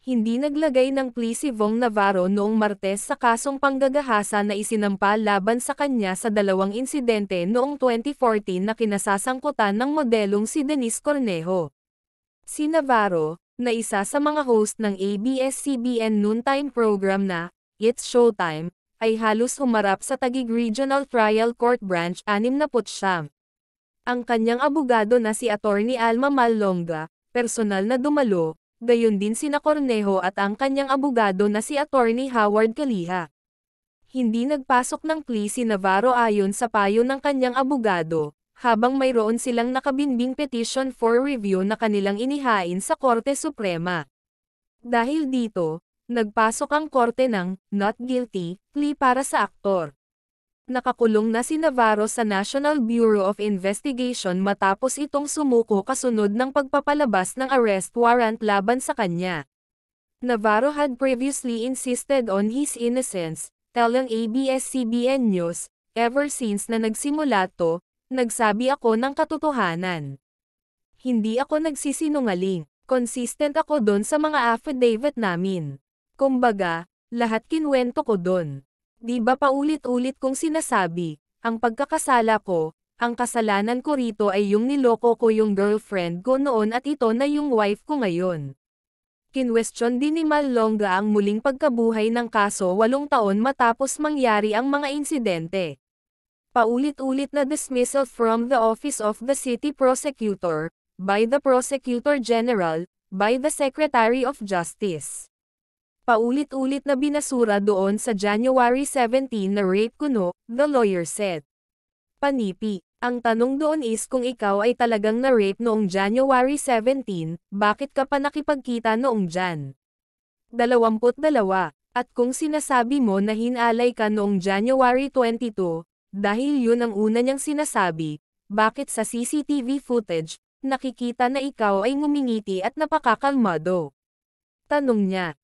hindi naglagay ng plea si Vong Navarro noong Martes sa kasong panggagahasa na isinampa laban sa kanya sa dalawang insidente noong 2014 na kinasasangkutan ng modelong si Denise Cornejo. Si Navarro, na isa sa mga host ng ABS-CBN noontime program na It's Showtime, ay halos humarap sa Tagig Regional Trial Court Branch 69. Ang kanyang abogado na si Attorney Alma Mallonga, personal na dumalo, gayon din sina Cornejo at ang kanyang abogado na si Attorney Howard Kaliha. Hindi nagpasok ng plea si Navarro ayon sa payo ng kanyang abogado, habang mayroon silang nakabinbing petition for review na kanilang inihain sa Korte Suprema. Dahil dito, nagpasok ang korte ng not guilty plea para sa aktor nakakulong na si Navarro sa National Bureau of Investigation matapos itong sumuko kasunod ng pagpapalabas ng arrest warrant laban sa kanya. Navarro had previously insisted on his innocence, telling ABS-CBN News, ever since na nagsimula to, nagsabi ako ng katotohanan. Hindi ako nagsisinungaling, consistent ako don sa mga affidavit namin. Kumbaga, lahat kinwento ko don. Di ba paulit-ulit kong sinasabi, ang pagkakasala ko, ang kasalanan ko rito ay yung niloko ko yung girlfriend ko noon at ito na yung wife ko ngayon. Kinwestiyon din ni Malonga ang muling pagkabuhay ng kaso walong taon matapos mangyari ang mga insidente. Paulit-ulit na dismissal from the Office of the City Prosecutor, by the Prosecutor General, by the Secretary of Justice. Paulit-ulit na binasura doon sa January 17 na rape kuno, the lawyer said. Panipi, ang tanong doon is kung ikaw ay talagang na-rape noong January 17, bakit ka pa nakipagkita noong Jan? 22. At kung sinasabi mo na hinalay ka noong January 22, dahil yun ang una niyang sinasabi, bakit sa CCTV footage, nakikita na ikaw ay ngumingiti at napakakalmado? Tanong niya,